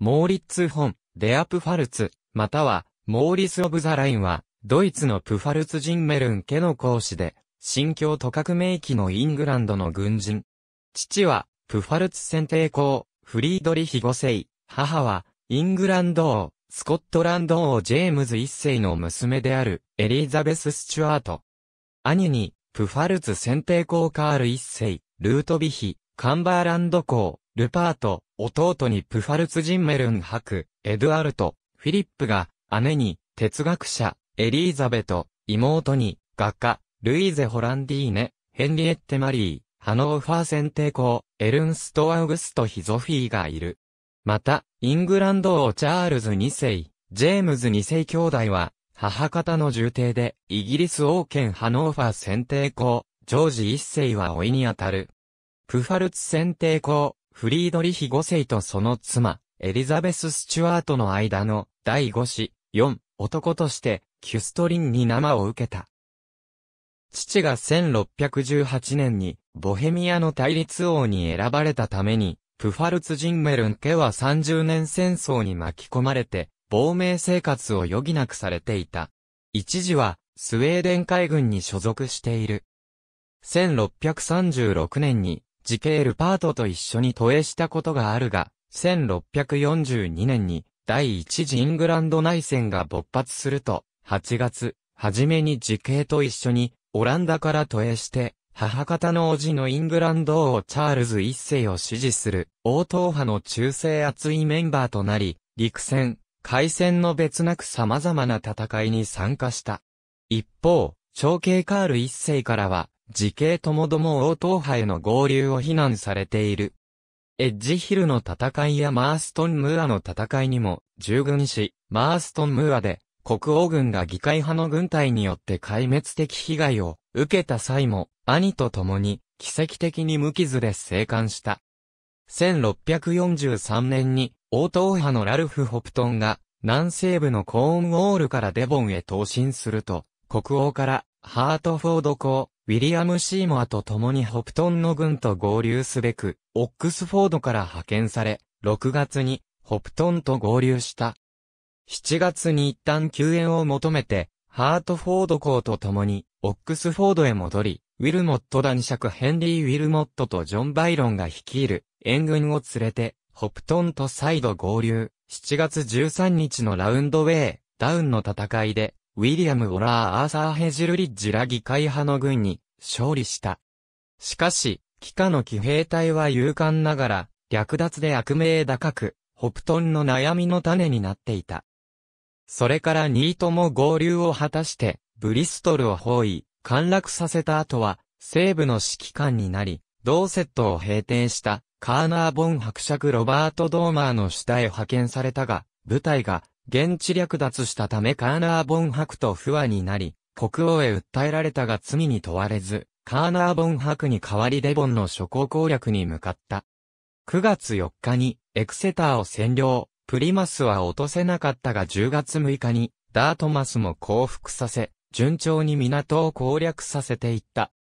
モーリッツ・フォン、デア・プファルツ、または、モーリス・オブ・ザ・ラインは、ドイツのプファルツ・ジンメルン家の講師で、新教都革命期のイングランドの軍人。父は、プファルツ選定公、フリードリヒ5世、母は、イングランド王、スコットランド王ジェームズ1世の娘である、エリザベス・スチュアート。兄に、プファルツ選定公カール1世、ルートビヒ、カンバーランド公、ルパート、弟にプファルツ・ジンメルンク、エドゥアルト、フィリップが、姉に、哲学者、エリーザベト、妹に、画家、ルイーゼ・ホランディーネ、ヘンリエッテ・マリー、ハノーファー選定校、エルンスト・アウグスト・ヒゾフィーがいる。また、イングランド王チャールズ2世、ジェームズ2世兄弟は、母方の重帝で、イギリス王権ハノーファー選定校、ジョージ1世は老いにあたる。プファルツ選定校、フリードリヒ5世とその妻、エリザベス・スチュワートの間の第5子、4、男として、キュストリンに生を受けた。父が1618年に、ボヘミアの対立王に選ばれたために、プファルツ・ジンメルン家は30年戦争に巻き込まれて、亡命生活を余儀なくされていた。一時は、スウェーデン海軍に所属している。1636年に、時系ルパートと一緒に渡影したことがあるが、1642年に第一次イングランド内戦が勃発すると、8月、初めに時系と一緒にオランダから渡影して、母方の叔父のイングランド王チャールズ一世を支持する王党派の中世厚いメンバーとなり、陸戦、海戦の別なく様々な戦いに参加した。一方、長兄カール一世からは、時系ともども王党派への合流を非難されている。エッジヒルの戦いやマーストン・ムーアの戦いにも従軍し、マーストン・ムーアで国王軍が議会派の軍隊によって壊滅的被害を受けた際も兄と共に奇跡的に無傷で生還した。1643年に王党派のラルフ・ホプトンが南西部のコーンウォールからデボンへ投進すると国王からハートフォード公ウィリアム・シーモアと共にホプトンの軍と合流すべく、オックスフォードから派遣され、6月にホプトンと合流した。7月に一旦救援を求めて、ハートフォード校と共に、オックスフォードへ戻り、ウィルモット男爵ヘンリー・ウィルモットとジョン・バイロンが率いる援軍を連れて、ホプトンと再度合流。7月13日のラウンドウェイ、ダウンの戦いで、ウィリアム・オラー・アーサー・ヘジルリッジら議会派の軍に勝利した。しかし、帰化の騎兵隊は勇敢ながら、略奪で悪名高く、ホプトンの悩みの種になっていた。それからニートも合流を果たして、ブリストルを包囲、陥落させた後は、西部の指揮官になり、ドーセットを平定した、カーナー・ボン伯爵ロバート・ドーマーの下へ派遣されたが、部隊が現地略奪したためカーナーボン博と不和になり、国王へ訴えられたが罪に問われず、カーナーボン博に代わりデボンの諸侯攻略に向かった。9月4日にエクセターを占領、プリマスは落とせなかったが10月6日にダートマスも降伏させ、順調に港を攻略させていった。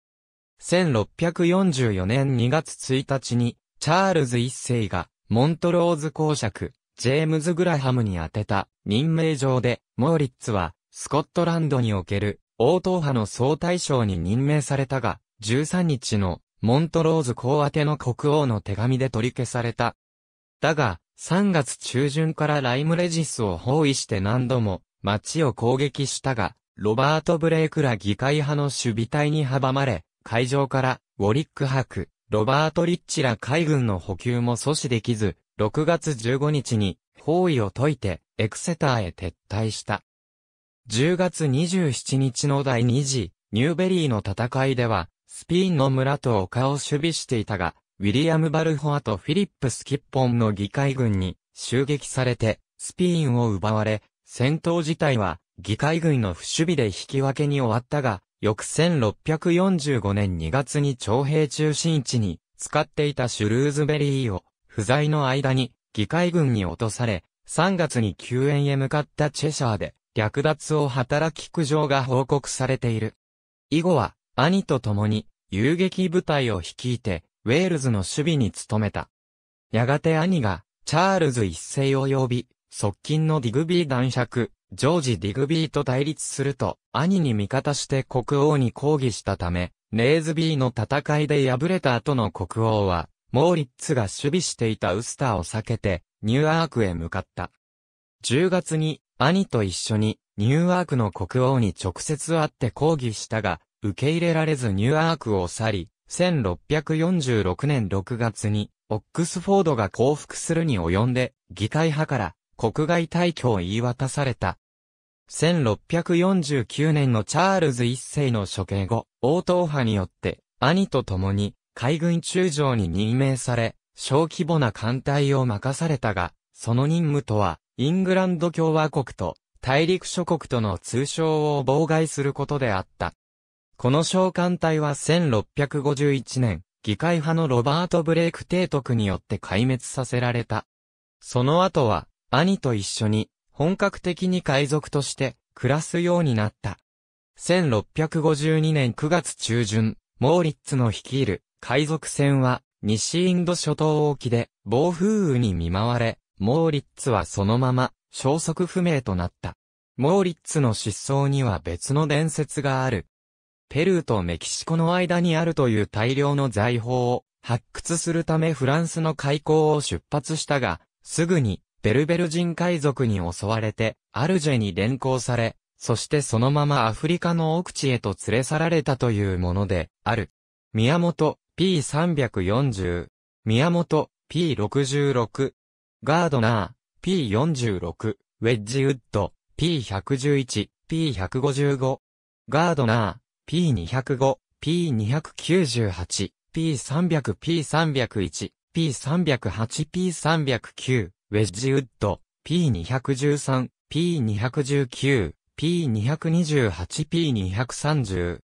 1644年2月1日にチャールズ一世がモントローズ公爵、ジェームズ・グラハムに宛てた任命状で、モーリッツは、スコットランドにおける、王党派の総大将に任命されたが、13日の、モントローズ公宛ての国王の手紙で取り消された。だが、3月中旬からライムレジスを包囲して何度も、町を攻撃したが、ロバート・ブレイクら議会派の守備隊に阻まれ、会場から、ウォリック博、ロバート・リッチら海軍の補給も阻止できず、6月15日に包囲を解いて、エクセターへ撤退した。10月27日の第2次、ニューベリーの戦いでは、スピーンの村と丘を守備していたが、ウィリアム・バルフォアとフィリップ・スキッポンの議会軍に襲撃されて、スピーンを奪われ、戦闘自体は議会軍の不守備で引き分けに終わったが、翌1645年2月に徴兵中心地に使っていたシュルーズベリーを不在の間に議会軍に落とされ、3月に救援へ向かったチェシャーで、略奪を働き苦情が報告されている。以後は、兄と共に、遊撃部隊を率いて、ウェールズの守備に努めた。やがて兄が、チャールズ一世を呼び、側近のディグビー男爵、ジョージ・ディグビーと対立すると、兄に味方して国王に抗議したため、レーズビーの戦いで敗れた後の国王は、モーリッツが守備していたウスターを避けて、ニューアークへ向かった。10月に、兄と一緒に、ニューアークの国王に直接会って抗議したが、受け入れられずニューアークを去り、1646年6月に、オックスフォードが降伏するに及んで、議会派から国外退去を言い渡された。1649年のチャールズ一世の処刑後、王党派によって、兄と共に海軍中将に任命され、小規模な艦隊を任されたが、その任務とは、イングランド共和国と大陸諸国との通称を妨害することであった。この召喚隊は1651年、議会派のロバート・ブレイク提督によって壊滅させられた。その後は、兄と一緒に、本格的に海賊として、暮らすようになった。1652年9月中旬、モーリッツの率いる、海賊船は西インド諸島沖で暴風雨に見舞われ、モーリッツはそのまま消息不明となった。モーリッツの失踪には別の伝説がある。ペルーとメキシコの間にあるという大量の財宝を発掘するためフランスの海溝を出発したが、すぐにベルベル人海賊に襲われて、アルジェに連行され、そしてそのままアフリカの奥地へと連れ去られたというもので、ある。宮本、P340、宮本、P66、ガードナー、P46、ウェッジウッド、P111、P155、ガードナー、P205、P298、P300、P301、P308、P309、ウェッジウッド、P213、P219、P228、P230。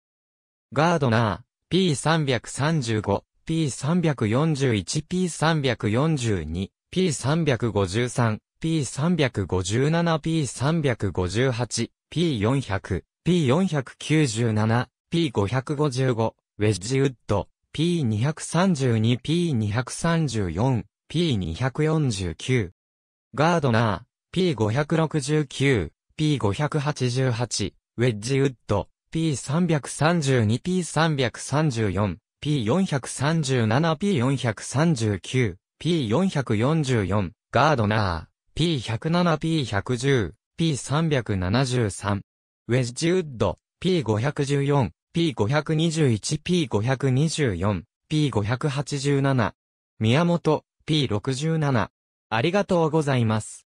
ガードナー、P335、P341、P342、P353、P357、P358、P400、P497、P555、ウェッジウッド、P232、P234、P249。ガードナー、P569、P588、ウェッジウッド、P332、P334、P437、P439、P444、ガードナー、P107、P110、P373、ウェッジウッド、P514、P521、P524、P587、宮本、P67。ありがとうございます。